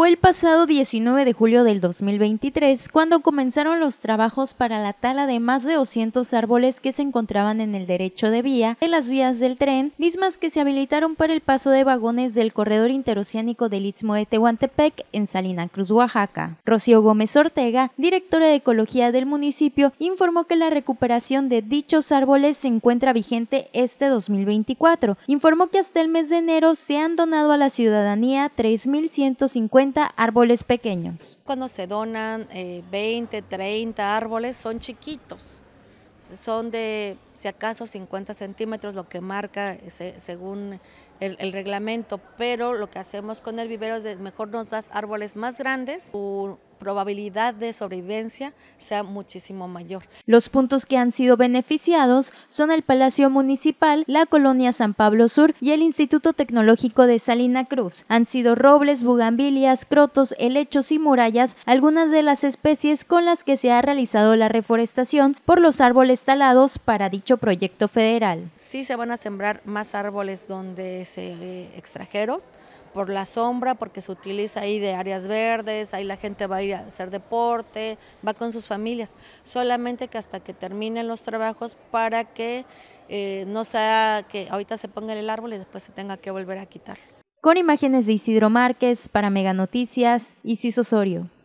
Fue el pasado 19 de julio del 2023 cuando comenzaron los trabajos para la tala de más de 200 árboles que se encontraban en el derecho de vía de las vías del tren, mismas que se habilitaron para el paso de vagones del corredor interoceánico del Istmo de Tehuantepec en Salina Cruz, Oaxaca. Rocío Gómez Ortega, directora de Ecología del municipio, informó que la recuperación de dichos árboles se encuentra vigente este 2024. Informó que hasta el mes de enero se han donado a la ciudadanía 3.150 árboles pequeños. Cuando se donan 20, eh, 30 árboles son chiquitos, son de si acaso 50 centímetros lo que marca según el, reglamento, pero lo que hacemos con el vivero es mejor nos das árboles más grandes, probabilidad de sobrevivencia sea muchísimo mayor. Los puntos que han sido beneficiados son el Palacio Municipal, la Colonia San Pablo Sur y el Instituto Tecnológico de Salina Cruz. Han sido robles, bugambilias, crotos, helechos y murallas algunas de las especies con las que se ha realizado la reforestación por los árboles talados para dicho proyecto federal. Sí se van a sembrar más árboles donde se eh, extrajeron por la sombra, porque se utiliza ahí de áreas verdes, ahí la gente va a ir a hacer deporte, va con sus familias, solamente que hasta que terminen los trabajos para que eh, no sea que ahorita se ponga el árbol y después se tenga que volver a quitar. Con imágenes de Isidro Márquez para Mega Noticias, y Isis Osorio.